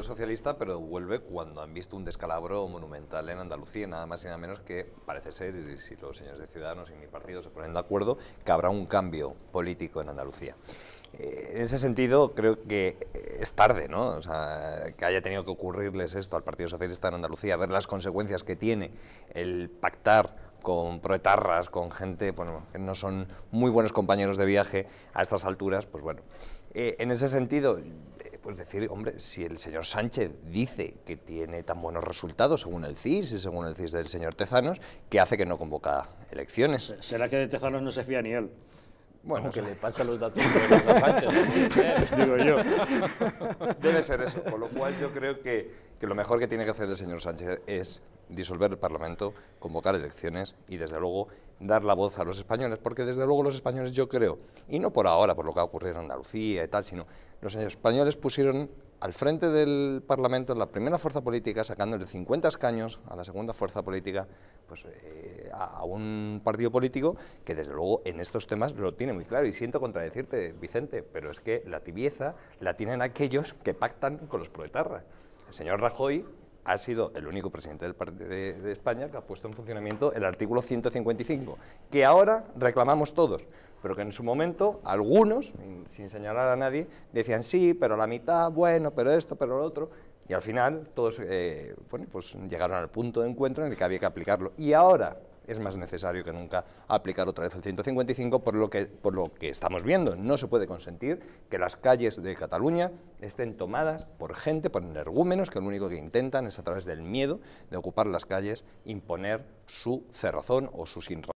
Socialista, pero vuelve cuando han visto un descalabro monumental en Andalucía, nada más y nada menos que parece ser, y si los señores de Ciudadanos y mi partido se ponen de acuerdo, que habrá un cambio político en Andalucía. Eh, en ese sentido, creo que eh, es tarde, ¿no? O sea, que haya tenido que ocurrirles esto al Partido Socialista en Andalucía, ver las consecuencias que tiene el pactar con proetarras, con gente bueno, que no son muy buenos compañeros de viaje a estas alturas, pues bueno. Eh, en ese sentido, pues decir, hombre, si el señor Sánchez dice que tiene tan buenos resultados según el CIS y según el CIS del señor Tezanos, ¿qué hace que no convoca elecciones? ¿Será que de Tezanos no se fía ni él? Bueno, que le pasa los datos de Sánchez. Digo yo. Debe ser eso, con lo cual yo creo que, que lo mejor que tiene que hacer el señor Sánchez es disolver el Parlamento, convocar elecciones y, desde luego, dar la voz a los españoles, porque desde luego los españoles, yo creo, y no por ahora, por lo que ha ocurrido en Andalucía y tal, sino los españoles pusieron al frente del Parlamento la primera fuerza política, sacándole 50 escaños a la segunda fuerza política, pues eh, a un partido político que desde luego en estos temas lo tiene muy claro. Y siento contradecirte, Vicente, pero es que la tibieza la tienen aquellos que pactan con los proetarras. El señor Rajoy ha sido el único presidente del de, de España que ha puesto en funcionamiento el artículo 155, que ahora reclamamos todos, pero que en su momento algunos, sin señalar a nadie, decían sí, pero la mitad, bueno, pero esto, pero lo otro, y al final todos eh, bueno, pues llegaron al punto de encuentro en el que había que aplicarlo. Y ahora es más necesario que nunca aplicar otra vez el 155 por lo que, por lo que estamos viendo. No se puede consentir que las calles de Cataluña estén tomadas por gente, por energúmenos, que lo único que intentan es a través del miedo de ocupar las calles imponer su cerrazón o su sinrazón.